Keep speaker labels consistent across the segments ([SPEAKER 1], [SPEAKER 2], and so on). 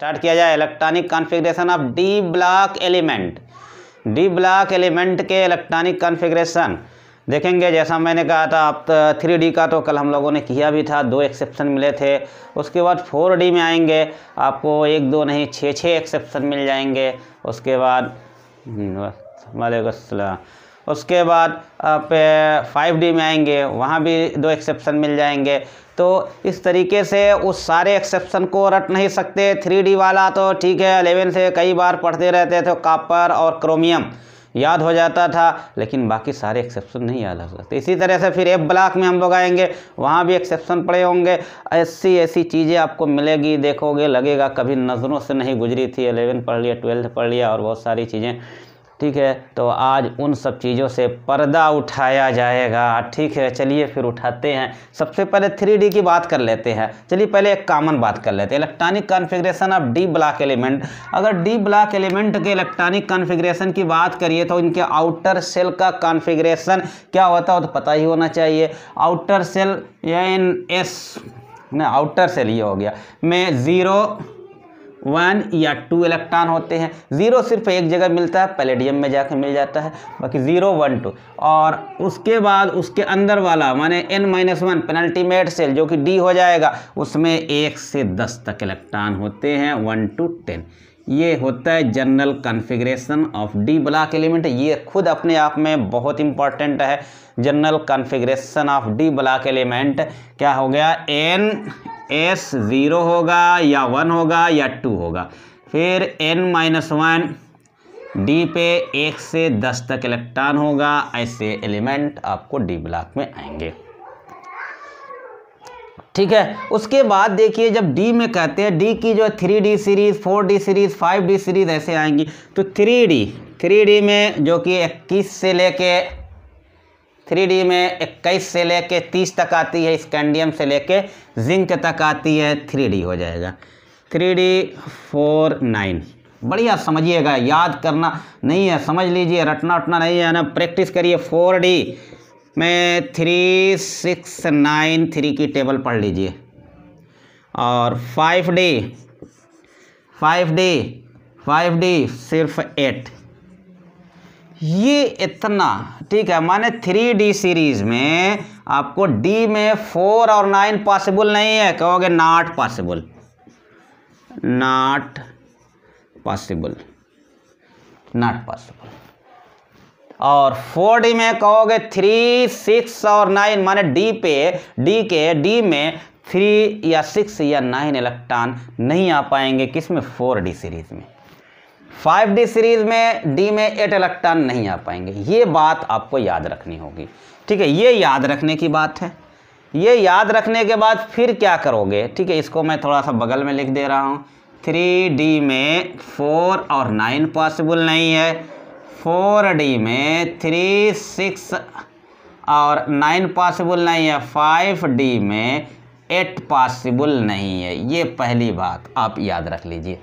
[SPEAKER 1] start किया जाए electronic configuration of D block element D block element के electronic configuration देखेंगे जैसा मैंने कहा था आप थ्री तो डी का तो कल हम लोगों ने किया भी था दो एक्सेप्शन मिले थे उसके बाद फोर डी में आएंगे आपको एक दो नहीं छः छः एक्सेप्शन मिल जाएंगे उसके बाद हम्म, वालेकुम उसके बाद आप फाइव डी में आएंगे वहाँ भी दो एक्सेप्शन मिल जाएंगे तो इस तरीके से उस सारे एक्सेप्शन को रट नहीं सकते थ्री वाला तो ठीक है अलेवन से कई बार पढ़ते रहते थे कापर और क्रोमियम याद हो जाता था लेकिन बाकी सारे एक्सेप्शन नहीं याद हो सकते इसी तरह से फिर एफ ब्लॉक में हम लोग आएंगे वहाँ भी एक्सेप्शन पड़े होंगे ऐसी ऐसी चीज़ें आपको मिलेगी देखोगे लगेगा कभी नज़रों से नहीं गुजरी थी एलेवन पढ़ लिया ट्वेल्थ पढ़ लिया और बहुत सारी चीज़ें ठीक है तो आज उन सब चीज़ों से पर्दा उठाया जाएगा ठीक है चलिए फिर उठाते हैं सबसे पहले थ्री की बात कर लेते हैं चलिए पहले एक कामन बात कर लेते हैं electronic configuration of D block element अगर डी ब्लॉक एलिमेंट के इलेक्ट्रॉनिक कॉन्फ़िगरेशन की बात करिए तो इनके आउटर सेल का कॉन्फ़िगरेशन क्या होता है तो पता ही होना चाहिए आउटर सेल एन एस ना आउटर सेल ये हो गया मैं ज़ीरो वन या टू इलेक्ट्रॉन होते हैं ज़ीरो सिर्फ एक जगह मिलता है पैलेडियम में जाकर मिल जाता है बाकी ज़ीरो वन टू और उसके बाद उसके अंदर वाला माने N minus one penultimate shell जो कि डी हो जाएगा उसमें एक से दस तक इलेक्ट्रॉन होते हैं वन टू टेन ये होता है general configuration of D block element ये खुद अपने आप में बहुत इंपॉर्टेंट है general configuration of D block element क्या हो गया एन एस ज़ीरो होगा या वन होगा या टू होगा फिर एन माइनस वन डी पे एक से दस तक इलेक्ट्रॉन होगा ऐसे एलिमेंट आपको डी ब्लॉक में आएंगे ठीक है उसके बाद देखिए जब डी में कहते हैं डी की जो है three D series four D series five D series ऐसे आएंगी तो थ्री डी थ्री डी में जो कि इक्कीस से लेके थ्री में इक्कीस से लेके तीस तक आती है स्कैंडियम से लेके जिंक तक आती है थ्री हो जाएगा थ्री डी फोर नाइन बढ़िया समझिएगा याद करना नहीं है समझ लीजिए रटना उटना नहीं है ना प्रैक्टिस करिए फोर डी में थ्री सिक्स नाइन थ्री की टेबल पढ़ लीजिए और five D five D five D सिर्फ एट ये इतना ठीक है माने थ्री डी सीरीज में आपको डी में फोर और नाइन पॉसिबल नहीं है कहोगे not possible not possible not possible और फोर डी में कहोगे थ्री सिक्स और नाइन माने डी पे डी के डी में थ्री या सिक्स या नाइन इलेक्ट्रॉन नहीं आ पाएंगे किस में फोर डी सीरीज में फाइव डी सीरीज में डी में एट इलेक्ट्रॉन नहीं आ पाएंगे ये बात आपको याद रखनी होगी ठीक है ये याद रखने की बात है ये याद रखने के बाद फिर क्या करोगे ठीक है इसको मैं थोड़ा सा बगल में लिख दे रहा हूँ थ्री डी में फोर और नाइन पॉसिबल नहीं है फोर डी में थ्री सिक्स और नाइन पॉसिबल नहीं है फाइव डी में एट पॉसिबल नहीं है ये पहली बात आप याद रख लीजिए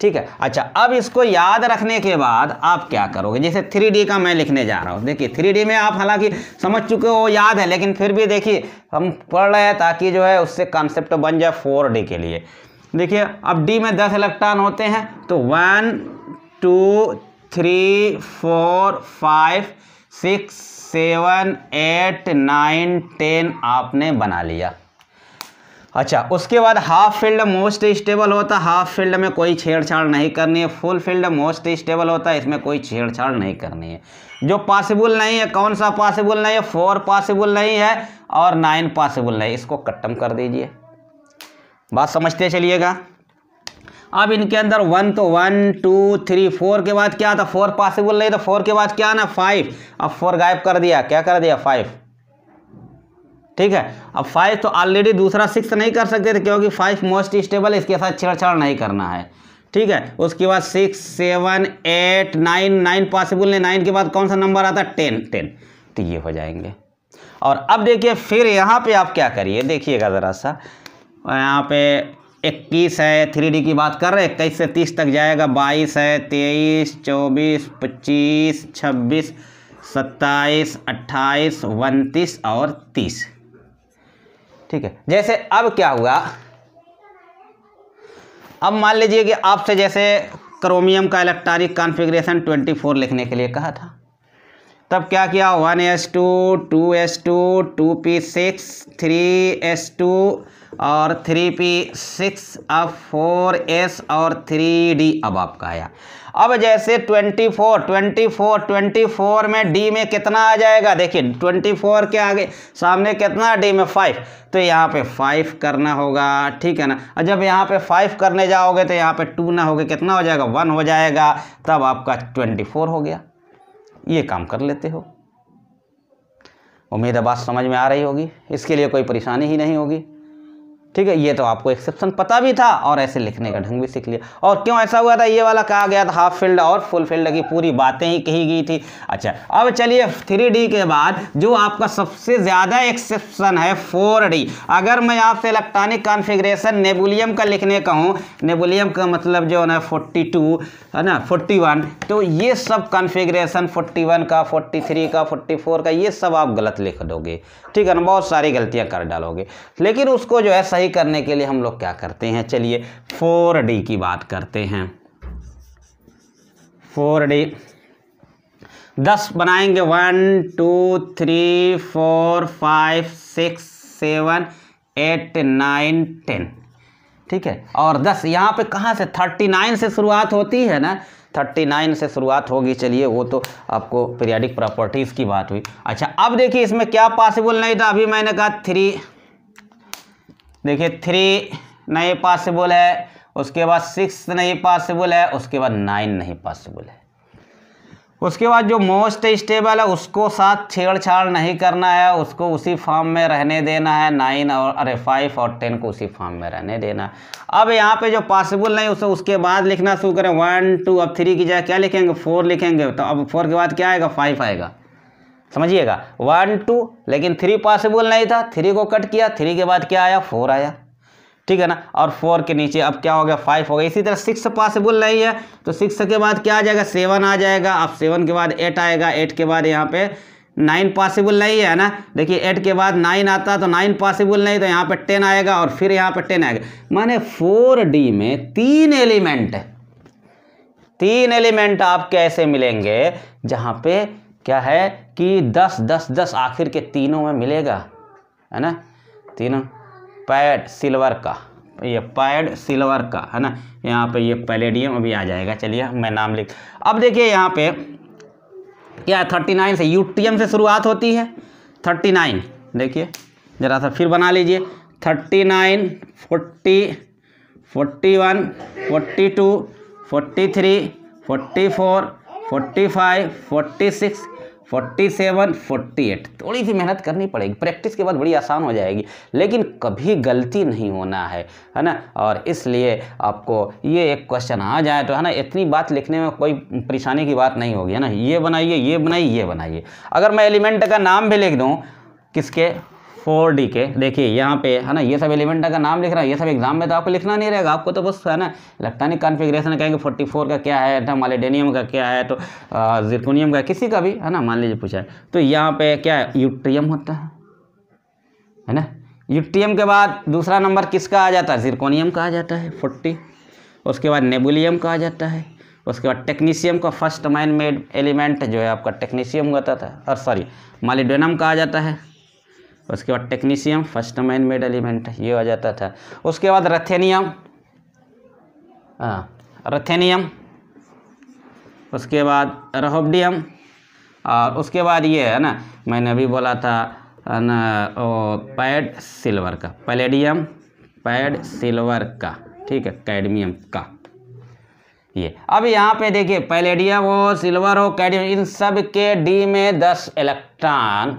[SPEAKER 1] ठीक है अच्छा अब इसको याद रखने के बाद आप क्या करोगे जैसे थ्री का मैं लिखने जा रहा हूँ देखिए थ्री में आप हालांकि समझ चुके हो याद है लेकिन फिर भी देखिए हम पढ़ रहे हैं ताकि जो है उससे कॉन्सेप्ट बन जाए फोर के लिए देखिए अब डी में दस इलेक्ट्रॉन होते हैं तो one two three four five six seven eight nine ten आपने बना लिया अच्छा उसके बाद हाफ फील्ड मोस्ट स्टेबल होता है हाफ फील्ड में कोई छेड़छाड़ नहीं करनी है फुल फील्ड मोस्ट स्टेबल होता है इसमें कोई छेड़छाड़ नहीं करनी है जो पॉसिबल नहीं है कौन सा पॉसिबल नहीं है फोर पॉसिबल नहीं है और नाइन पॉसिबल नहीं इसको कट्टम कर दीजिए बात समझते चलिएगा अब इनके अंदर वन तो वन टू थ्री फोर के बाद क्या था फोर पॉसिबल नहीं तो फोर के बाद क्या ना फाइव अब फोर गायब कर दिया क्या कर दिया फाइव ठीक है अब फाइव तो ऑलरेडी दूसरा सिक्स नहीं कर सकते थे क्योंकि फाइव मोस्ट स्टेबल इसके साथ छेड़छाड़ नहीं करना है ठीक है उसके बाद six seven eight nine nine possible नहीं नाइन के बाद कौन सा नंबर आता है टेन टेन तो ये हो जाएंगे और अब देखिए फिर यहाँ पे आप क्या करिए देखिएगा ज़रा सा यहाँ पे इक्कीस है थ्री डी की बात कर रहे हैं इक्कीस से तीस तक जाएगा बाईस है तेईस चौबीस पच्चीस छब्बीस सत्ताईस अट्ठाईस उनतीस और तीस ठीक है जैसे अब क्या हुआ अब मान लीजिए कि आपसे जैसे क्रोमियम का इलेक्ट्रॉनिक कॉन्फ़िगरेशन 24 लिखने के लिए कहा था तब क्या किया one S two two S two two P six three S two और थ्री पी सिक्स अब फोर एस और थ्री डी अब आपका आया अब जैसे twenty four twenty four twenty four में डी में कितना आ जाएगा देखिए ट्वेंटी फोर के आगे सामने कितना डी में फाइव तो यहाँ पे फाइव करना होगा ठीक है ना और जब यहाँ पे फाइव करने जाओगे तो यहाँ पे टू ना होगा कितना हो जाएगा वन हो जाएगा तब आपका ट्वेंटी फोर हो गया ये काम कर लेते हो उम्मीद है बात समझ में आ रही होगी इसके लिए कोई परेशानी ही नहीं होगी ठीक है ये तो आपको एक्सेप्शन पता भी था और ऐसे लिखने का ढंग भी सीख लिया और क्यों ऐसा हुआ था ये वाला कहा गया था हाफ फील्ड और फुल फील्ड की पूरी बातें ही कही गई थी अच्छा अब चलिए थ्री डी के बाद जो आपका सबसे ज़्यादा एक्सेप्शन है फोर डी अगर मैं आपसे इलेक्ट्रॉनिक कॉन्फिग्रेशन नेबुलियम का लिखने का हूँ नेबुलियम का मतलब जो ना फोर्टी है ना फोर्टी तो ये सब कॉन्फिग्रेशन फोर्टी का फोर्टी का फोर्टी का ये सब आप गलत लिख दोगे ठीक है ना बहुत सारी गलतियाँ कर डालोगे लेकिन उसको जो है सही सही करने के लिए हम लोग क्या करते हैं चलिए फोर डी की बात करते हैं फोर डी दस बनाएंगे one two three four five six seven eight nine ten ठीक है और दस यहाँ पे कहाँ से थर्टी नाइन से शुरुआत होती है ना थर्टी नाइन से शुरुआत होगी चलिए वो तो आपको पीरियाडिक प्रॉपर्टीज़ की बात हुई अच्छा अब देखिए इसमें क्या पॉसिबल नहीं था अभी मैंने कहा थ्री देखिए थ्री नहीं पॉसिबल है उसके बाद सिक्स नहीं पॉसिबल है उसके बाद नाइन नहीं पॉसिबल है उसके बाद जो मोस्ट स्टेबल है उसको साथ छेड़छाड़ नहीं करना है उसको उसी फॉर्म में रहने देना है नाइन और अरे फाइव और टेन को उसी फॉर्म में रहने देना है अब यहाँ पे जो पॉसिबल नहीं उसे उसके बाद लिखना शुरू करें वन टू अब थ्री की जगह क्या लिखेंगे फोर लिखेंगे तो अब फोर के बाद क्या आएगा फाइव आएगा समझिएगा वन टू लेकिन थ्री पॉसिबल नहीं था थ्री को कट किया थ्री के बाद क्या आया फोर आया ठीक है ना और फोर के नीचे अब क्या हो गया फाइव हो गया इसी तरह सिक्स पॉसिबल नहीं है तो सिक्स के बाद क्या आ जाएगा सेवन आ जाएगा अब सेवन के बाद एट आएगा एट के बाद यहाँ पे नाइन पॉसिबल नहीं है ना देखिए एट के बाद नाइन आता तो नाइन पॉसिबल नहीं तो यहाँ पे टेन आएगा और फिर यहाँ पे टेन आएगा माने फोर डी में तीन एलिमेंट तीन एलिमेंट आपके ऐसे मिलेंगे जहाँ पे क्या है कि दस दस दस आखिर के तीनों में मिलेगा है ना तीनों पैड सिल्वर का ये पैड सिल्वर का है ना यहाँ पे ये पैलेडियम अभी आ जाएगा चलिए मैं नाम लिख अब देखिए यहाँ पे क्या है थर्टी नाइन से यूटीएम से शुरुआत होती है थर्टी नाइन देखिए ज़रा सा फिर बना लीजिए thirty nine forty forty one forty two forty three forty four forty five forty six forty seven forty eight थोड़ी सी मेहनत करनी पड़ेगी प्रैक्टिस के बाद बड़ी आसान हो जाएगी लेकिन कभी गलती नहीं होना है है ना और इसलिए आपको ये एक क्वेश्चन आ जाए तो है ना इतनी बात लिखने में कोई परेशानी की बात नहीं होगी है ना ये बनाइए ये बनाइए ये बनाइए अगर मैं एलिमेंट का नाम भी लिख दूँ किसके फोर डी के देखिए यहाँ पे है ना ये सब एलिमेंट का नाम लिख रहा है ये सब एग्जाम में तो आपको लिखना नहीं रहेगा आपको तो बस है ना इलेक्ट्रॉनिक कॉन्फ़िगरेशन कहेंगे फोर्टी फोर का क्या है ना मालेडेनियम का क्या है तो जिरकोनियम का किसी का भी है ना मान लीजिए पूछा है तो यहाँ पे क्या है यूट्रियम होता है है ना यूट्रियम के बाद दूसरा नंबर किसका आ जाता है जिरकोनियम का आ जाता है फोर्टी उसके बाद नेबुलियम का आ जाता है उसके बाद टेक्नीशियम का फर्स्ट मैन मेड एलिमेंट जो है आपका टेक्नीशियम होता था और सॉरी मालिडोनम का आ जाता है उसके बाद technetium first man made element ये आ जाता था उसके बाद रथेनियम रथेनियम हाँ, उसके बाद रहोबडियम और उसके बाद ये है ना मैंने अभी बोला था ना ओ पैड सिल्वर का पैलेडियम पैड सिल्वर का ठीक है कैडमियम का ये अब यहाँ पे देखिए पैलेडियम हो सिल्वर हो कैडमियम इन सब के डी में दस इलेक्ट्रॉन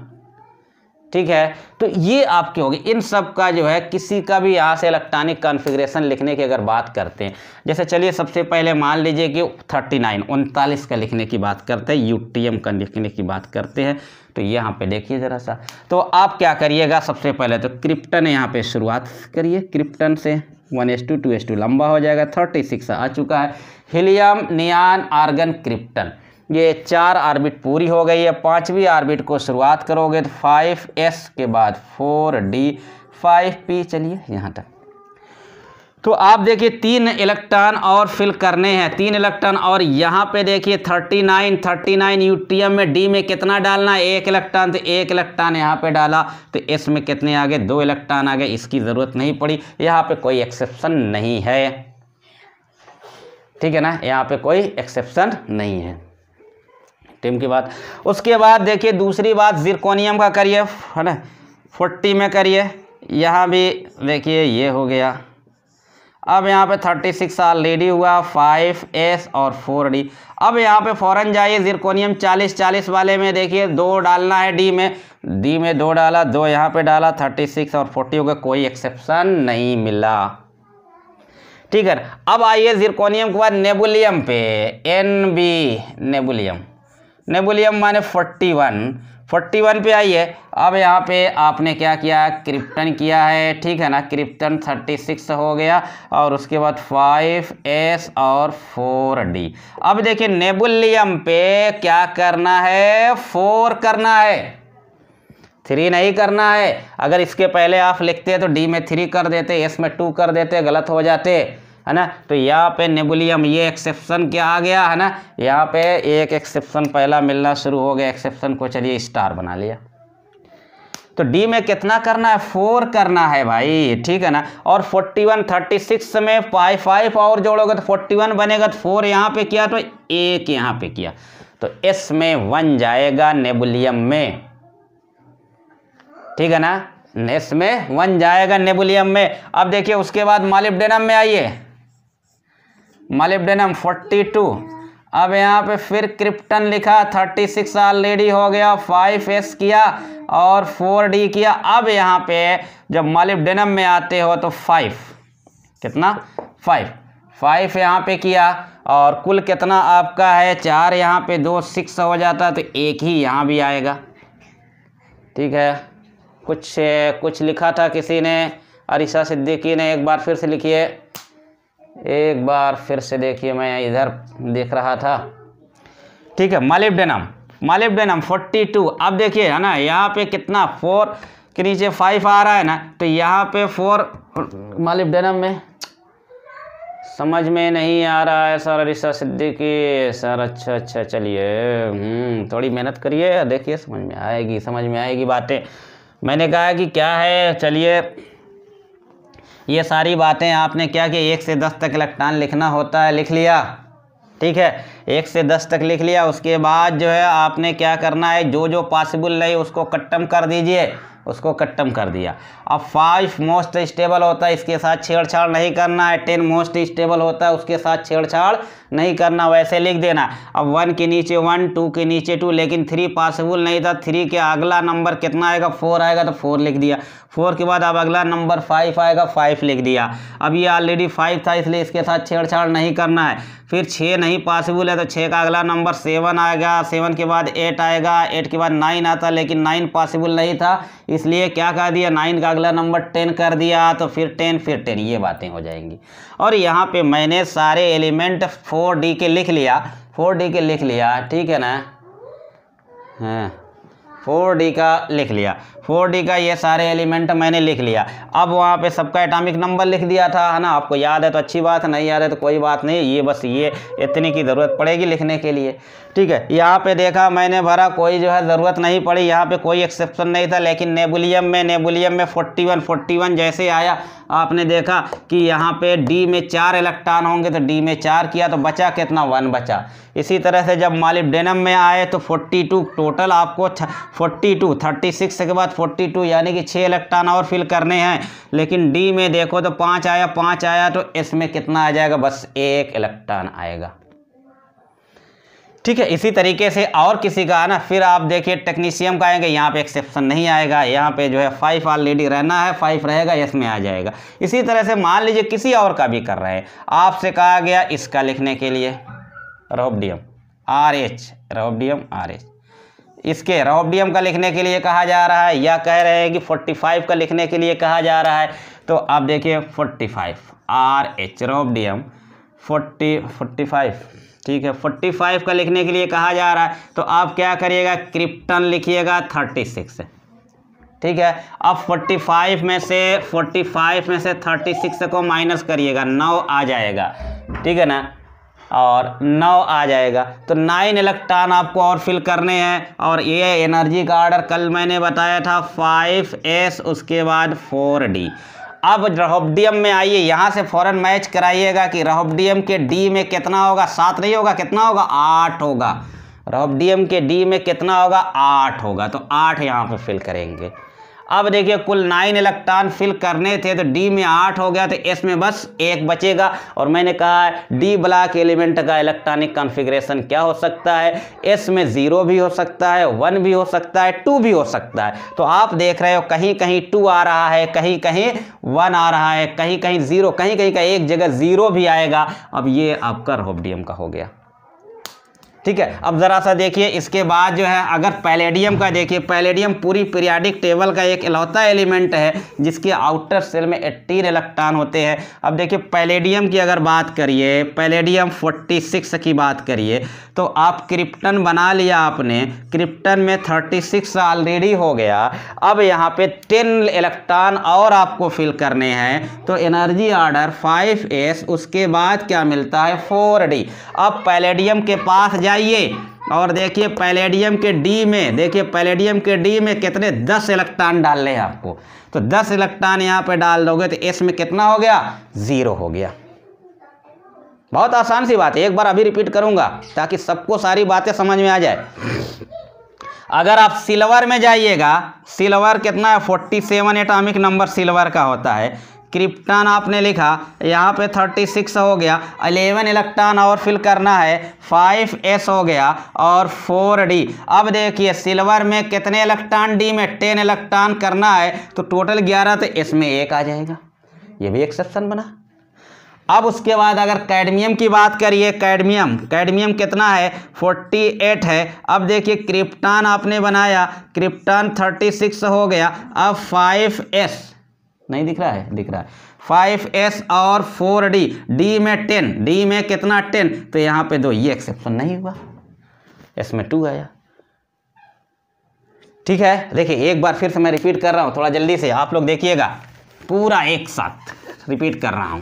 [SPEAKER 1] ठीक है तो ये क्यों होगी इन सब का जो है किसी का भी यहाँ से इलेक्ट्रॉनिक कॉन्फ़िगरेशन लिखने की अगर बात करते हैं जैसे चलिए सबसे पहले मान लीजिए कि थर्टी नाइन उनतालीस का लिखने की बात करते हैं यूटीएम का लिखने की बात करते हैं तो यहाँ पे देखिए ज़रा सा तो आप क्या करिएगा सबसे पहले तो क्रिप्टन यहाँ पर शुरुआत करिए क्रिप्टन से one S two two S two लंबा हो जाएगा थर्टी सिक्स आ चुका है हिलियम नियान आर्गन क्रिप्टन ये चार आर्बिट पूरी हो गई है पांचवी आर्बिट को शुरुआत करोगे तो फाइव एस के बाद फोर डी फाइव पी चलिए यहाँ तक तो आप देखिए तीन इलेक्ट्रॉन और फिल करने हैं तीन इलेक्ट्रॉन और यहाँ पे देखिए thirty nine thirty nine yttrium में डी में कितना डालना है एक इलेक्ट्रॉन तो एक इलेक्ट्रॉन यहाँ पे डाला तो एस में कितने आ गए दो इलेक्ट्रॉन आ गए इसकी ज़रूरत नहीं पड़ी यहाँ पे कोई एक्सेप्शन नहीं है ठीक है ना यहाँ पे कोई एक्सेप्शन नहीं है टीम की बात उसके बाद देखिए दूसरी बात जिरकोनियम का करिए है ना फोर्टी में करिए यहाँ भी देखिए ये हो गया अब यहाँ पे थर्टी सिक्स ऑलरेडी हुआ फाइव एस और फोर डी अब यहाँ पे फ़ौरन जाइए जिरकोनियम चालीस चालीस वाले में देखिए दो डालना है डी में डी में दो डाला दो यहाँ पे डाला थर्टी सिक्स और फोर्टी होगा कोई एक्सेप्शन नहीं मिला ठीक है अब आइए जिरकोनियम के बाद नेबुलियम पे एन बी नेबुलियम नेबुलियम माने 41 41 पे आई है अब यहाँ पे आपने क्या किया क्रिप्टन किया है ठीक है ना क्रिप्टन 36 हो गया और उसके बाद 5s और 4d अब देखिए नेबुलियम पे क्या करना है 4 करना है थ्री नहीं करना है अगर इसके पहले आप लिखते हैं तो डी में थ्री कर देते एस में टू कर देते गलत हो जाते है ना तो यहाँ पे नेबुलियम ये एक्सेप्शन क्या आ गया है ना यहाँ पे एक एक्सेप्शन पहला मिलना शुरू हो गया एक्सेप्शन को चलिए स्टार बना लिया तो डी में कितना करना है फोर करना है भाई ठीक है ना और फोर्टी वन थर्टी सिक्स में फाइव फाइव और जोड़ोगे तो फोर्टी वन बनेगा तो फोर यहाँ पे किया तो एक यहाँ पे किया तो एस में वन जाएगा नेबुलियम में ठीक है ना एस में वन जाएगा नेबुलियम में अब देखिए उसके बाद मालिब्डेनम में आइए मलिब्डेनम फोर्टी टू अब यहाँ पे फिर क्रिप्टन लिखा थर्टी सिक्स ऑलरेडी हो गया फाइव एस किया और फोर डी किया अब यहाँ पे जब मलिब्डेनम में आते हो तो फाइव कितना फाइव फाइव यहाँ पे किया और कुल कितना आपका है चार यहाँ पे दो सिक्स हो जाता तो एक ही यहाँ भी आएगा ठीक है कुछ कुछ लिखा था किसी ने अरिशा सिद्दीकी ने एक बार फिर से लिखी है एक बार फिर से देखिए मैं इधर देख रहा था ठीक है मालिबडेनम मालिबडेनम 42 अब देखिए है ना यहाँ पे कितना फोर के नीचे फाइव आ रहा है ना तो यहाँ पे फोर मालिबडेनम में समझ में नहीं आ रहा है सर रिशा सिद्दीकी सर अच्छा अच्छा चलिए हम्म, थोड़ी मेहनत करिए देखिए समझ में आएगी समझ में आएगी बातें मैंने कहा कि क्या है चलिए ये सारी बातें आपने क्या कि एक से दस तक इलेक्ट्रॉन लिखना होता है लिख लिया ठीक है एक से दस तक लिख लिया उसके बाद जो है आपने क्या करना है जो जो पॉसिबल नहीं उसको कट्टम कर दीजिए उसको कट्टम कर दिया अब फाइव मोस्ट स्टेबल होता है इसके साथ छेड़छाड़ नहीं करना है टेन मोस्ट स्टेबल होता है उसके साथ छेड़छाड़ नहीं करना वैसे लिख देना अब वन के नीचे वन टू के नीचे टू लेकिन थ्री पॉसिबल नहीं था थ्री के अगला नंबर कितना आएगा फोर आएगा तो फोर लिख दिया फोर के बाद अब अगला नंबर फाइव आएगा फाइव लिख दिया अब ये ऑलरेडी फाइव था इसलिए इसके साथ छेड़छाड़ नहीं करना है फिर छः नहीं पॉसिबल है तो छः का अगला नंबर सेवन आएगा सेवन के बाद एट आएगा एट के बाद नाइन आता लेकिन नाइन पॉसिबल नहीं था इसलिए क्या कह दिया नाइन का अगला नंबर टेन कर दिया तो फिर टेन फिर टेन ये बातें हो जाएंगी और यहाँ पे मैंने सारे एलिमेंट फोर डी के लिख लिया फोर डी के लिख लिया ठीक है ना हाँ फोर डी का लिख लिया फोर डी का ये सारे एलिमेंट मैंने लिख लिया अब वहाँ पे सबका एटॉमिक नंबर लिख दिया था है ना आपको याद है तो अच्छी बात है नहीं याद है तो कोई बात नहीं ये बस ये इतने की ज़रूरत पड़ेगी लिखने के लिए ठीक है यहाँ पे देखा मैंने भरा कोई जो है ज़रूरत नहीं पड़ी यहाँ पे कोई एक्सेप्शन नहीं था लेकिन नेबुलियम में नेबुलियम में 41 41 जैसे आया आपने देखा कि यहाँ पे डी में चार इलेक्ट्रॉन होंगे तो डी में चार किया तो बचा कितना वन बचा इसी तरह से जब मालिबडेनम में आए तो टू टोटल आपको थर्टी सिक्स के बाद टू यानी कि छः इलेक्ट्रॉन और फिल करने हैं लेकिन डी में देखो तो पाँच आया पाँच आया तो इसमें कितना आ जाएगा बस एक इलेक्ट्रॉन आएगा ठीक है इसी तरीके से और किसी का ना फिर आप देखिए टेक्नीशियम का आएंगे यहाँ पे एक्सेप्शन नहीं आएगा यहाँ पे जो है फाइव ऑलरेडी रहना है फाइव रहेगा यस में आ जाएगा इसी तरह से मान लीजिए किसी और का भी कर रहे हैं आपसे कहा गया इसका लिखने के लिए rhodium R H rhodium R H इसके रोबडियम का लिखने के लिए कहा जा रहा है या कह रहे हैं कि फाइव का लिखने के लिए कहा जा रहा है तो आप देखिए forty five R H rhodium forty five ठीक है फोर्टी फाइव का लिखने के लिए कहा जा रहा है तो आप क्या करिएगा क्रिप्टन लिखिएगा थर्टी सिक्स ठीक है अब 45 में से 45 में से 36 को माइनस करिएगा नौ आ जाएगा ठीक है ना और नौ आ जाएगा तो नाइन इलेक्ट्रॉन आपको और फिल करने हैं और ये एनर्जी का ऑर्डर कल मैंने बताया था फाइव एस उसके बाद फोर डी अब रहोबडियम में आइए यहाँ से फौरन मैच कराइएगा कि रहोबडियम के डी में कितना होगा सात नहीं होगा कितना होगा आठ होगा रहोबडियम के डी में कितना होगा आठ होगा तो आठ यहाँ पे फिल करेंगे अब देखिए कुल नाइन इलेक्ट्रॉन फिल करने थे तो डी में आठ हो गया तो एस में बस एक बचेगा और मैंने कहा है डी ब्लॉक एलिमेंट का इलेक्ट्रॉनिक कॉन्फ़िगरेशन क्या हो सकता है एस में ज़ीरो भी हो सकता है वन भी हो सकता है टू भी हो सकता है तो आप देख रहे हो कहीं कहीं टू आ रहा है कहीं कहीं वन आ रहा है कहीं कहीं ज़ीरो कहीं कहीं का एक जगह ज़ीरो भी आएगा अब ये आपका रोबडियम का हो गया ठीक है अब ज़रा सा देखिए इसके बाद जो है अगर पैलेडियम का देखिए पैलेडियम पूरी पीरियाडिक टेबल का एक इलौता एलिमेंट है जिसके आउटर सेल में एट्टीन इलेक्ट्रॉन होते हैं अब देखिए पैलेडियम की अगर बात करिए पैलेडियम 46 की बात करिए तो आप क्रिप्टन बना लिया आपने क्रिप्टन में 36 ऑलरेडी हो गया अब यहाँ पे 10 इलेक्ट्रॉन और आपको फिल करने हैं तो एनर्जी आर्डर 5s उसके बाद क्या मिलता है 4d अब पैलेडियम के पास जा आइए और देखिए पैलेडियम के डी में देखिए पैलेडियम के डी में कितने दस इलेक्ट्रॉन डालने हैं आपको तो दस इलेक्ट्रॉन यहाँ पे डाल दोगे तो एस में कितना हो गया ज़ीरो हो गया बहुत आसान सी बात है एक बार अभी रिपीट करूँगा ताकि सबको सारी बातें समझ में आ जाए अगर आप सिल्वर में जाइएगा सिल्वर कितना है 47 सेवन एटामिक नंबर सिल्वर का होता है क्रिप्टन आपने लिखा यहाँ पे 36 हो गया 11 इलेक्ट्रॉन और फिल करना है 5s हो गया और 4d अब देखिए सिल्वर में कितने इलेक्ट्रॉन डी में 10 इलेक्ट्रॉन करना है तो टोटल 11 तो इसमें एक आ जाएगा ये भी एक्सेप्शन बना अब उसके बाद अगर कैडमियम की बात करिए कैडमियम कैडमियम कितना है 48 है अब देखिए क्रिप्टन आपने बनाया क्रिप्टन 36 हो गया अब 5s नहीं दिख रहा है दिख रहा है फाइव एस और फोर डी डी में टेन डी में कितना टेन तो यहां पे दो ये एक्सेप्शन नहीं हुआ एस में टू आया ठीक है देखिए एक बार फिर से मैं रिपीट कर रहा हूं थोड़ा जल्दी से आप लोग देखिएगा पूरा एक साथ रिपीट कर रहा हूं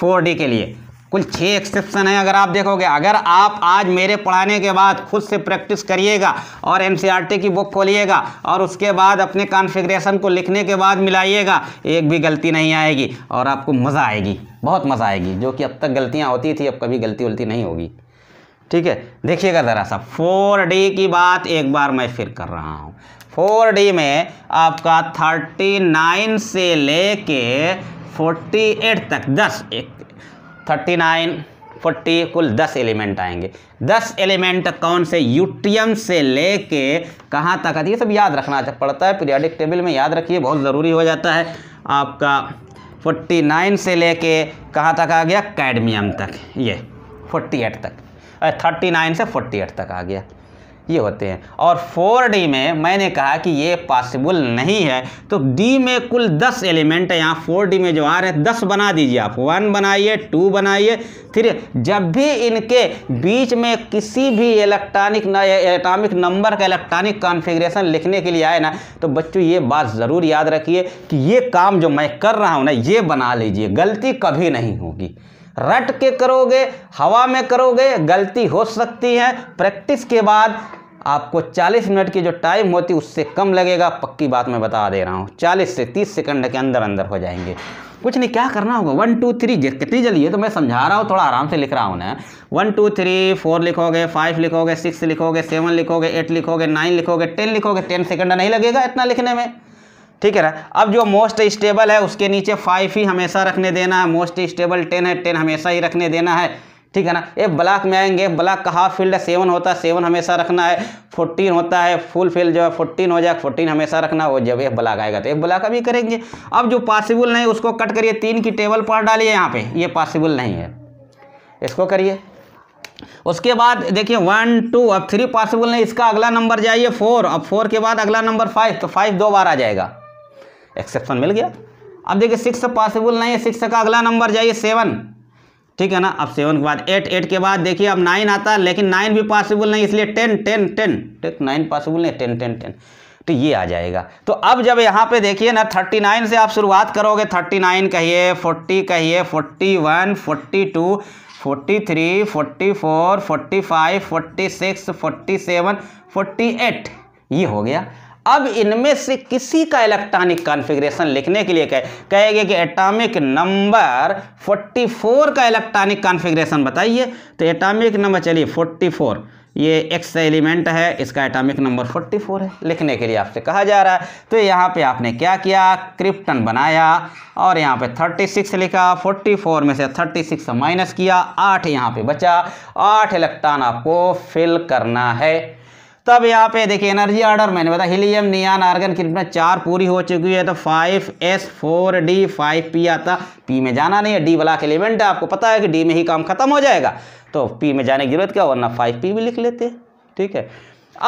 [SPEAKER 1] फोर डी के लिए कुल छः एक्सेप्शन हैं अगर आप देखोगे अगर आप आज मेरे पढ़ाने के बाद खुद से प्रैक्टिस करिएगा और एन की बुक खोलिएगा और उसके बाद अपने कॉन्फ़िगरेशन को लिखने के बाद मिलाइएगा एक भी गलती नहीं आएगी और आपको मज़ा आएगी बहुत मज़ा आएगी जो कि अब तक गलतियाँ होती थी अब कभी गलती वलती नहीं होगी ठीक है देखिएगा ज़रा सा फोर डी की बात एक बार मैं फिर कर रहा हूँ फोर डी में आपका थर्टी नाइन से ले 48 फोर्टी एट तक दस एक थर्टी नाइन फोर्टी कुल दस एलिमेंट आएंगे दस एलिमेंट कौन से यूट्रियम से लेके कहाँ तक आती है सब याद रखना पड़ता है पीरियाडिक टेबल में याद रखिए बहुत ज़रूरी हो जाता है आपका फोर्टी नाइन से लेके कहाँ तक आ गया कैडमियम तक ये फोर्टी एट तक थर्टी नाइन से फोर्टी एट तक आ गया ये होते हैं और फोर डी में मैंने कहा कि ये पॉसिबल नहीं है तो डी में कुल दस एलिमेंट है यहाँ फोर डी में जो आ रहे हैं दस बना दीजिए आप वन बनाइए टू बनाइए फिर जब भी इनके बीच में किसी भी इलेक्ट्रॉनिक एटॉमिक नंबर का इलेक्ट्रॉनिक कॉन्फ़िगरेशन लिखने के लिए आए ना तो बच्चों ये बात ज़रूर याद रखिए कि ये काम जो मैं कर रहा हूँ ना ये बना लीजिए गलती कभी नहीं होगी रट के करोगे हवा में करोगे गलती हो सकती है प्रैक्टिस के बाद आपको 40 मिनट की जो टाइम होती उससे कम लगेगा पक्की बात मैं बता दे रहा हूँ 40 से 30 सेकंड के अंदर अंदर हो जाएंगे कुछ नहीं क्या करना होगा वन टू थ्री कितनी जल्दी है तो मैं समझा रहा हूँ थोड़ा आराम से लिख रहा हूँ ना वन टू थ्री फोर लिखोगे फाइव लिखोगे सिक्स लिखोगे सेवन लिखोगे एट लिखोगे नाइन लिखोगे टेन लिखोगे टेन सेकंड नहीं लगेगा इतना लिखने में ठीक है ना अब जो मोस्ट स्टेबल है उसके नीचे फाइव ही हमेशा रखने देना है मोस्ट स्टेबल टेन है टेन हमेशा ही रखने देना है ठीक है ना एक ब्लॉक में आएंगे ब्लॉक का हाफ फील्ड सेवन होता है सेवन हमेशा रखना है फोर्टीन होता है फुल फील्ड जो है फोर्टीन हो जाए फोर्टीन हमेशा रखना हो जब एक ब्लॉक आएगा तो एक ब्लॉक अभी करेंगे अब जो पॉसिबल नहीं उसको कट करिए तीन की टेबल पर डालिए यहाँ पे ये पॉसिबल नहीं है इसको करिए उसके बाद देखिए वन टू अब थ्री पॉसिबल नहीं इसका अगला नंबर जाइए फोर अब फोर के बाद अगला नंबर फाइव तो फाइव दो बार आ जाएगा एक्सेप्शन मिल गया अब देखिए सिक्स पॉसिबल नहीं है सिक्स का अगला नंबर जाइए सेवन ठीक है ना अब सेवन के बाद एट एट के बाद देखिए अब नाइन आता है लेकिन नाइन भी पॉसिबल नहीं इसलिए टेन टेन टेन ठीक नाइन पॉसिबल नहीं टेन टेन टेन तो ये आ जाएगा तो अब जब यहाँ पे देखिए ना थर्टी नाइन से आप शुरुआत करोगे थर्टी नाइन कहिए फोर्टी कहिए forty one forty two forty three forty four forty five forty six forty seven forty eight ये हो गया अब इनमें से किसी का इलेक्ट्रॉनिक कॉन्फ़िगरेशन लिखने के लिए कहे कहेगा कि एटॉमिक नंबर 44 का इलेक्ट्रॉनिक कॉन्फ़िगरेशन बताइए तो एटॉमिक नंबर चलिए 44 ये एक्स एलिमेंट है इसका एटॉमिक नंबर 44 है लिखने के लिए आपसे कहा जा रहा है तो यहाँ पे आपने क्या किया क्रिप्टन बनाया और यहाँ पे 36 लिखा 44 में से 36 माइनस किया आठ यहाँ पे बचा आठ इलेक्ट्रॉन आपको फिल करना है तब यहाँ पे देखिए एनर्जी ऑर्डर मैंने बताया हीलियम नियान आर्गन कितना चार पूरी हो चुकी है तो five S four D five P आता पी में जाना नहीं है डी वाला के एलिमेंट है आपको पता है कि डी में ही काम खत्म हो जाएगा तो पी में जाने की जरूरत क्या वरना फाइव पी भी लिख लेते ठीक है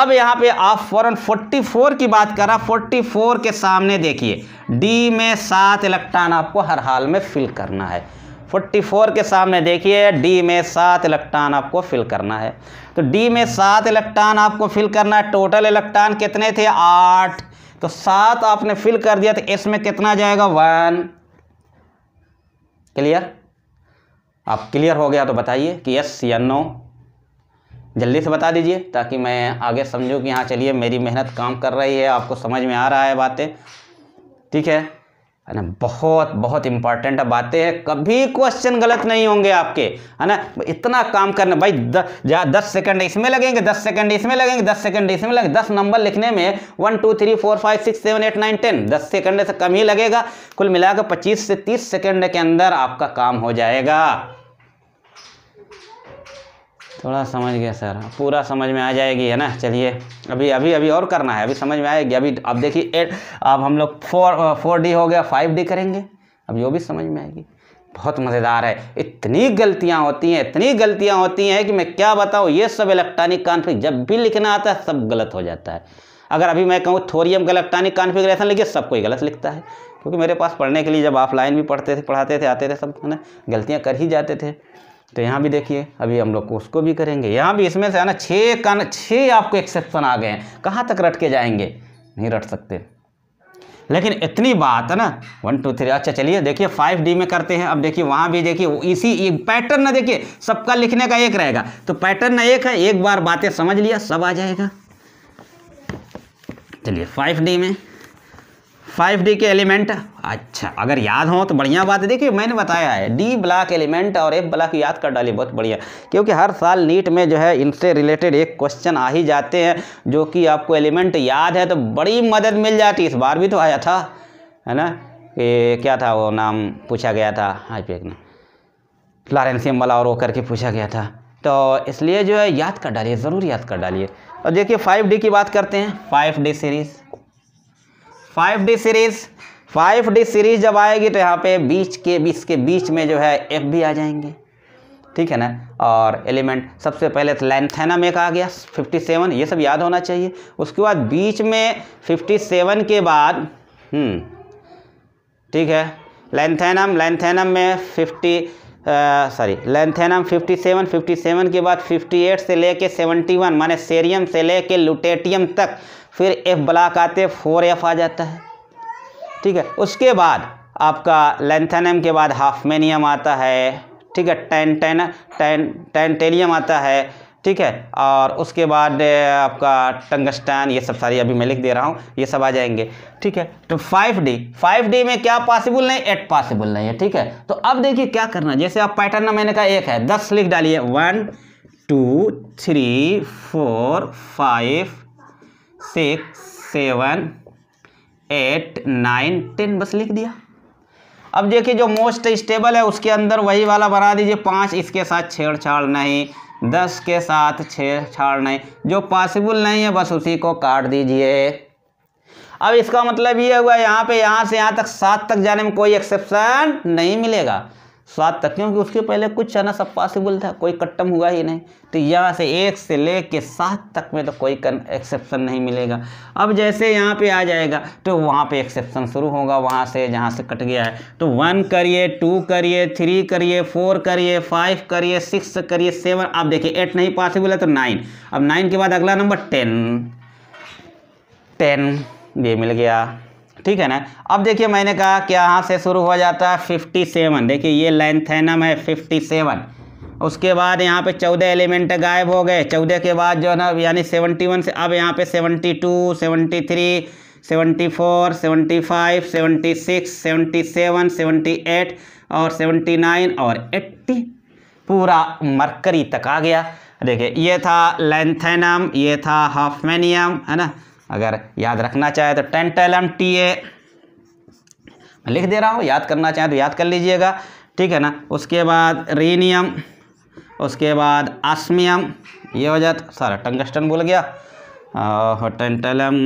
[SPEAKER 1] अब यहाँ पे आप फौरन 44 की बात कर रहा 44 के सामने देखिए डी में सात इलेक्ट्रॉन आपको हर हाल में फिल करना है 44 के सामने देखिए डी में सात इलेक्ट्रॉन आपको फिल करना है तो डी में सात इलेक्ट्रॉन आपको फिल करना है टोटल इलेक्ट्रॉन कितने थे आठ तो सात आपने फिल कर दिया तो इसमें कितना जाएगा वन क्लियर आप क्लियर हो गया तो बताइए कि यस या नो जल्दी से बता दीजिए ताकि मैं आगे समझूँ कि हाँ चलिए मेरी मेहनत काम कर रही है आपको समझ में आ रहा है बातें ठीक है है ना बहुत बहुत इंपॉर्टेंट बातें हैं कभी क्वेश्चन गलत नहीं होंगे आपके है ना इतना काम करना भाई द, जा दस सेकंड इसमें लगेंगे दस सेकंड इसमें लगेंगे दस सेकंड इसमें लगेंगे दस नंबर लिखने में one two three four five six seven eight nine ten दस सेकंड से कम ही लगेगा कुल मिलाकर पच्चीस से तीस सेकंड के अंदर आपका काम हो जाएगा थोड़ा समझ गया सर पूरा समझ में आ जाएगी है ना चलिए अभी अभी अभी और करना है अभी समझ में आएगी अभी अब देखिए एट अब हम लोग फोर फोर डी हो गया फाइव डी करेंगे अब वो भी समझ में आएगी बहुत मज़ेदार है इतनी गलतियाँ होती हैं इतनी गलतियाँ होती हैं कि मैं क्या बताऊँ ये सब इलेक्ट्रॉनिक कॉन्फिक जब भी लिखना आता है सब गलत हो जाता है अगर अभी मैं कहूँ थोरियम का इलेक्ट्रॉनिक कॉन्फिग्रेशन लिखिए सब कोई गलत लिखता है क्योंकि मेरे पास पढ़ने के लिए जब ऑफलाइन भी पढ़ते थे पढ़ाते थे आते थे सब है गलतियाँ कर ही जाते थे तो यहाँ भी देखिए अभी हम लोग उसको भी करेंगे यहाँ भी इसमें से है ना छः कान छः आपको एक्सेप्शन आ गए हैं कहाँ तक रट के जाएंगे नहीं रट सकते लेकिन इतनी बात है ना वन टू थ्री अच्छा चलिए देखिए फाइव डी में करते हैं अब देखिए वहाँ भी देखिए इसी एक पैटर्न ना देखिए सबका लिखने का एक रहेगा तो पैटर्न ना एक है एक बार बातें समझ लिया सब आ जाएगा चलिए फाइव डी में फाइव डी के एलिमेंट अच्छा अगर याद हो तो बढ़िया बात है देखिए मैंने बताया है डी ब्लॉक एलिमेंट और एफ ब्लॉक याद कर डालिए बहुत बढ़िया क्योंकि हर साल नीट में जो है इनसे रिलेटेड एक क्वेश्चन आ ही जाते हैं जो कि आपको एलिमेंट याद है तो बड़ी मदद मिल जाती इस बार भी तो आया था है ना कि क्या था वो नाम पूछा गया था आज पे एक फ्लारेंसियम वाला और वो करके पूछा गया था तो इसलिए जो है याद कर डालिए ज़रूर याद कर डालिए और देखिए फाइव डी की बात करते हैं five D series five D series five D series जब आएगी तो यहाँ पे बीच के बीच के बीच में जो है एफ भी आ जाएंगे ठीक है ना और एलिमेंट सबसे पहले तो लैंथेनम एक आ गया 57 ये सब याद होना चाहिए उसके बाद बीच में 57 के बाद हम्म, ठीक है लैंथेनम लैंथेनम में 50 सॉरी लेंथेनम 57, 57 के बाद 58 से लेके 71 माने सेरियम से लेके लुटेटियम तक फिर एफ ब्लाक आते फोर एफ आ जाता है ठीक है उसके बाद आपका एम के बाद हाफमेनियम आता है ठीक है टेन टेन टेन टेंटेलियम आता है ठीक है और उसके बाद आपका टंगस्टैन ये सब सारी अभी मैं लिख दे रहा हूँ ये सब आ जाएंगे ठीक है तो फाइव डी फाइव डी में क्या पॉसिबल नहीं एट पॉसिबल नहीं है ठीक है तो अब देखिए क्या करना जैसे आप पैटर्न ना मैंने कहा एक है दस लिख डालिए one two three four five six seven eight nine ten बस लिख दिया अब देखिए जो मोस्ट स्टेबल है उसके अंदर वही वाला बना दीजिए पाँच इसके साथ छेड़छाड़ नहीं दस के साथ छेड़छाड़ नहीं जो पॉसिबल नहीं है बस उसी को काट दीजिए अब इसका मतलब ये हुआ यहाँ पे यहाँ से यहाँ तक सात तक जाने में कोई एक्सेप्शन नहीं मिलेगा स्वाद तक क्योंकि उसके पहले कुछ आना सब पॉसिबल था कोई कट्टम हुआ ही नहीं तो यहाँ से एक से ले के सात तक में तो कोई एक्सेप्शन नहीं मिलेगा अब जैसे यहाँ पे आ जाएगा तो वहाँ पे एक्सेप्शन शुरू होगा वहाँ से जहाँ से कट गया है तो वन करिए टू करिए थ्री करिए फोर करिए फाइव करिए सिक्स करिए सेवन आप देखिए एट नहीं पॉसिबल है तो नाइन अब नाइन के बाद अगला नंबर टेन टेन ये मिल गया ठीक है ना अब देखिए मैंने कहा कि यहाँ से शुरू हो जाता है फिफ्टी सेवन देखिए ये लेंथेनम है फिफ्टी सेवन उसके बाद यहाँ पे चौदह एलिमेंट गायब हो गए चौदह के बाद जो है ना यानी सेवनटी वन से अब यहाँ पे seventy two seventy three seventy four seventy five seventy six seventy seven seventy eight और सेवनटी नाइन और एट्टी पूरा मरकरी तक आ गया देखिए ये था लेंथेनम ये था हाफमेनियम है ना अगर याद रखना चाहे तो टेंटेलम टी ए मैं लिख दे रहा हूँ याद करना चाहे तो याद कर लीजिएगा ठीक है ना उसके बाद रीनियम उसके बाद आसमियम ये हो जाता सारा टंगस्टन बोल गया और tantalum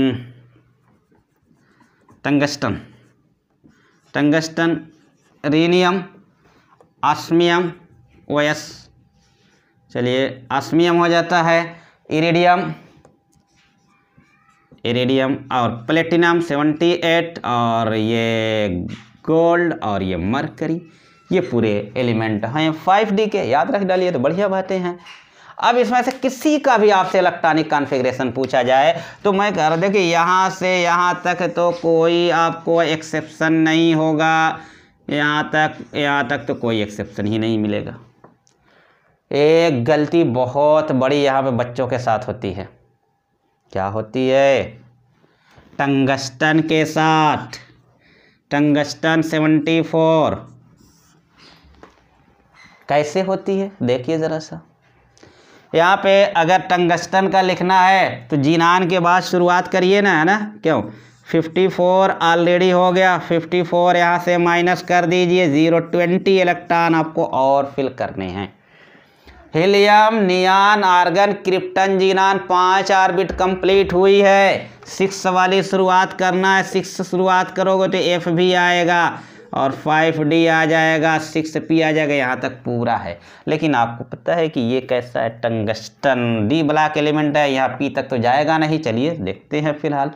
[SPEAKER 1] tungsten tungsten rhenium osmium O S osmium हो जाता है इरिडियम इरेडियम और प्लेटिनम 78 और ये गोल्ड और ये मरकरी ये पूरे एलिमेंट हैं 5D के याद रख डालिए तो बढ़िया बातें हैं अब इसमें से किसी का भी आपसे इलेक्ट्रॉनिक कॉन्फ़िगरेशन पूछा जाए तो मैं कह रहा देखिए यहाँ से यहाँ तक तो कोई आपको एक्सेप्शन नहीं होगा यहाँ तक यहाँ तक तो कोई एक्सेप्शन ही नहीं मिलेगा एक गलती बहुत बड़ी यहाँ पे बच्चों के साथ होती है क्या होती है टंगस्टन के साथ टंगस्टन सेवेंटी फोर कैसे होती है देखिए ज़रा सा यहाँ पे अगर टंगस्टन का लिखना है तो जीनान के बाद शुरुआत करिए ना है ना क्यों 54 ऑलरेडी हो गया 54 यहाँ से माइनस कर दीजिए ज़ीरो ट्वेंटी इलेक्ट्रॉन आपको और फिल करने हैं helium neon argon krypton xenon पांच आर्बिट कंप्लीट हुई है सिक्स वाली शुरुआत करना है सिक्स शुरुआत करोगे तो एफ भी आएगा और फाइव डी आ जाएगा सिक्स पी आ जाएगा यहाँ तक पूरा है लेकिन आपको पता है कि ये कैसा है टंगस्टन डी ब्लैक एलिमेंट है यहाँ पी तक तो जाएगा नहीं चलिए देखते हैं फिलहाल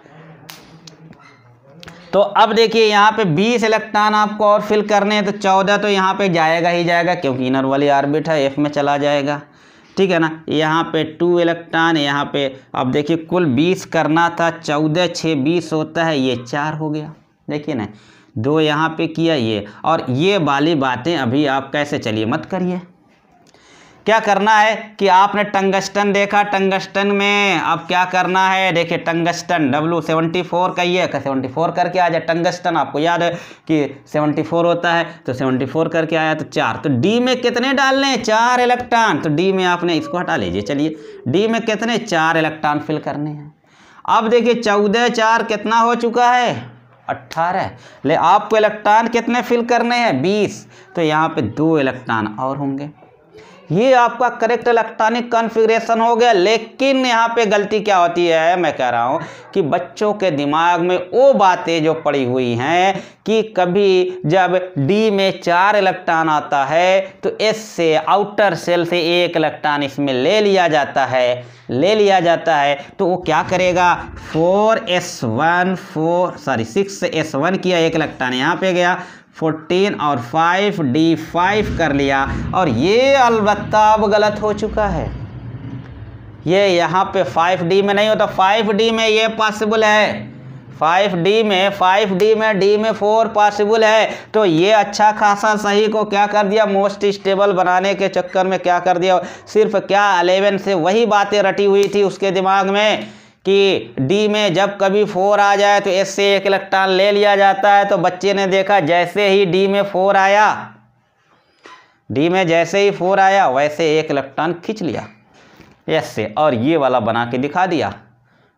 [SPEAKER 1] तो अब देखिए यहाँ पे 20 इलेक्ट्रॉन आपको और फिल करने हैं तो 14 तो यहाँ पे जाएगा ही जाएगा क्योंकि इनर वाली आर्बिट है एफ में चला जाएगा ठीक है ना यहाँ पे टू इलेक्ट्रॉन यहाँ पे अब देखिए कुल 20 करना था 14 छः 20 होता है ये चार हो गया देखिए ना दो यहाँ पे किया ये और ये वाली बातें अभी आप कैसे चलिए मत करिए क्या करना है कि आपने टंगस्टन देखा टंगस्टन में अब क्या करना है देखिए टंगस्टन डब्लू सेवेंटी फोर का ये सेवेंटी फोर करके आ जाए टंगस्टन आपको याद है कि सेवेंटी फोर होता है तो सेवेंटी फोर करके आया तो चार तो डी में कितने डालने हैं चार इलेक्ट्रॉन तो डी में आपने इसको हटा लीजिए चलिए डी में कितने चार इलेक्ट्रॉन फिल करने हैं अब देखिए चौदह चार कितना हो चुका है अट्ठारह ले आपको इलेक्ट्रॉन कितने फिल करने हैं बीस तो यहाँ पे दो इलेक्ट्रॉन और होंगे ये आपका करेक्ट इलेक्ट्रॉनिक कॉन्फ़िगरेशन हो गया लेकिन यहाँ पे गलती क्या होती है मैं कह रहा हूँ कि बच्चों के दिमाग में वो बातें जो पड़ी हुई हैं कि कभी जब डी में चार इलेक्ट्रॉन आता है तो एस से आउटर सेल से एक इलेक्ट्रॉन इसमें ले लिया जाता है ले लिया जाता है तो वो क्या करेगा four S one four sorry six S one किया एक इलेक्ट्रॉन यहाँ पे गया फोर्टीन और फाइव डी फाइव कर लिया और ये अलबत् अब गलत हो चुका है ये यहाँ पे फाइव डी में नहीं होता फाइव डी में ये पॉसिबल है फाइव डी में फाइव डी में डी में फोर पॉसिबल है तो ये अच्छा खासा सही को क्या कर दिया मोस्ट स्टेबल बनाने के चक्कर में क्या कर दिया सिर्फ क्या अलेवन से वही बातें रटी हुई थी उसके दिमाग में कि डी में जब कभी फोर आ जाए तो एस से एक इलेक्ट्रॉन ले लिया जाता है तो बच्चे ने देखा जैसे ही डी में फोर आया डी में जैसे ही फोर आया वैसे एक इलेक्ट्रॉन खींच लिया एस से और ये वाला बना के दिखा दिया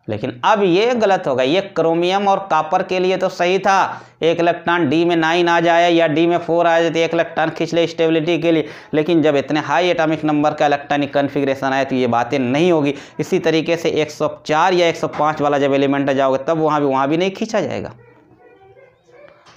[SPEAKER 1] लेकिन अब ये गलत होगा ये क्रोमियम और कापर के लिए तो सही था एक इलेक्ट्रॉन डी में नाइन आ जाए या डी में फोर आ जाए तो एक इलेक्ट्रॉन खींच ले स्टेबिलिटी के लिए लेकिन जब इतने हाई एटॉमिक नंबर का इलेक्ट्रॉनिक कन्फिग्रेशन आए तो ये बातें नहीं होगी इसी तरीके से 104 या 105 वाला जब एलिमेंट जाओगे तब वहाँ भी वहाँ भी नहीं खींचा जाएगा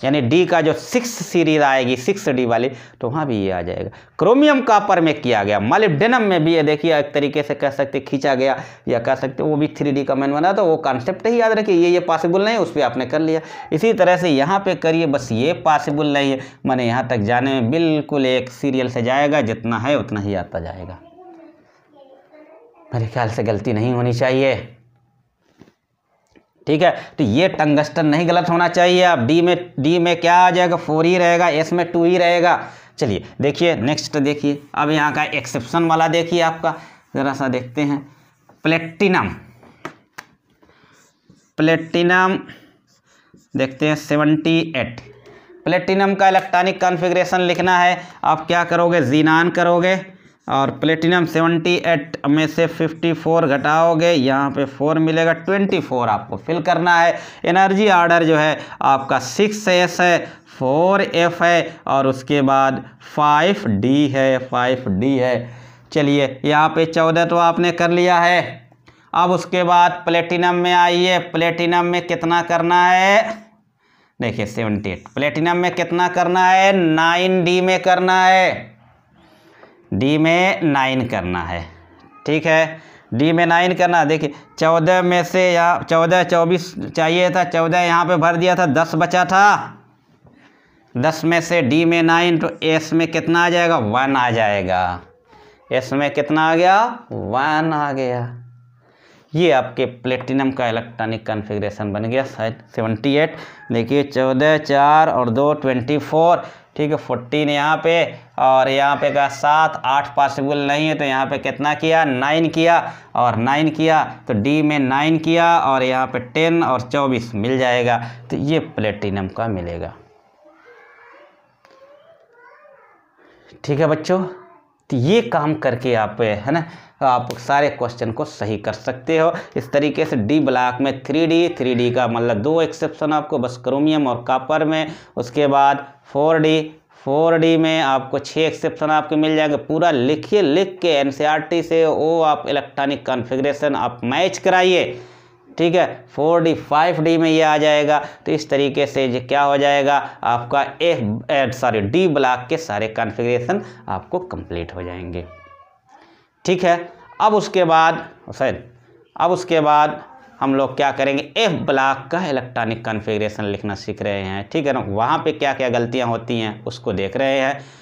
[SPEAKER 1] यानी डी का जो सिक्स सीरीज आएगी सिक्स डी वाली तो वहाँ भी ये आ जाएगा क्रोमियम कापर में किया गया मालिब्डेनम में भी ये देखिए एक तरीके से कह सकते खींचा गया या कह सकते वो भी थ्री डी का मैन बना तो वो कॉन्सेप्ट ही याद रखिए ये ये पॉसिबल नहीं है उस पर आपने कर लिया इसी तरह से यहाँ पर करिए बस ये पॉसिबल नहीं है मैंने यहाँ तक जाने में बिल्कुल एक सीरियल से जाएगा जितना है उतना ही आता जाएगा मेरे ख्याल से गलती नहीं होनी चाहिए ठीक है तो ये टंगस्टन नहीं गलत होना चाहिए अब डी में डी में क्या आ जाएगा फोर ही रहेगा एस में टू ही रहेगा चलिए देखिए नेक्स्ट देखिए अब यहाँ का एक्सेप्शन वाला देखिए आपका ज़रा सा देखते हैं प्लेटिनम प्लेटिनम देखते हैं सेवेंटी एट प्लेटिनम का इलेक्ट्रॉनिक कॉन्फ़िगरेशन लिखना है आप क्या करोगे जीनान करोगे और प्लेटिनम 78 में से 54 घटाओगे यहाँ पे 4 मिलेगा 24 आपको फिल करना है एनर्जी आर्डर जो है आपका 6s है 4f है और उसके बाद 5d है 5d है चलिए यहाँ पे 14 तो आपने कर लिया है अब उसके बाद प्लेटिनम में आइए प्लेटिनम में कितना करना है देखिए 78 प्लेटिनम में कितना करना है 9d में करना है डी में नाइन करना है ठीक है डी में नाइन करना देखिए चौदह में से यहाँ चौदह चौबीस चाहिए था चौदह यहाँ पे भर दिया था दस बचा था दस में से डी में नाइन तो एस में कितना आ जाएगा वन आ जाएगा एस में कितना आ गया वन आ गया ये आपके प्लेटिनम का इलेक्ट्रॉनिक कॉन्फ़िगरेशन बन गया शायद सेवेंटी एट देखिए चौदह चार और दो ट्वेंटी फोर ठीक है फोर्टीन यहाँ पे और यहाँ पे का सात आठ पॉसिबल नहीं है तो यहाँ पे कितना किया नाइन किया और नाइन किया तो डी में नाइन किया और यहाँ पे टेन और चौबीस मिल जाएगा तो ये प्लेटिनम का मिलेगा ठीक है बच्चों तो ये काम करके आप है ना तो आप सारे क्वेश्चन को सही कर सकते हो इस तरीके से डी ब्लॉक में थ्री डी थ्री डी का मतलब दो एक्सेप्शन आपको बस क्रोमियम और कापर में उसके बाद फोर डी फोर डी में आपको छः एक्सेप्शन आपके मिल जाएंगे पूरा लिखिए लिख के एन e से वो आप इलेक्ट्रॉनिक कॉन्फ़िगरेशन आप मैच कराइए ठीक है फोर डी फाइव डी में ये आ जाएगा तो इस तरीके से ये क्या हो जाएगा आपका ए सॉरी डी ब्लॉक के सारे कॉन्फ़िगरेशन आपको कंप्लीट हो जाएंगे ठीक है अब उसके बाद हुसैन अब उसके बाद हम लोग क्या करेंगे एफ ब्लॉक का इलेक्ट्रॉनिक कन्फिग्रेशन लिखना सीख रहे हैं ठीक है ना वहाँ पे क्या क्या गलतियाँ होती हैं उसको देख रहे हैं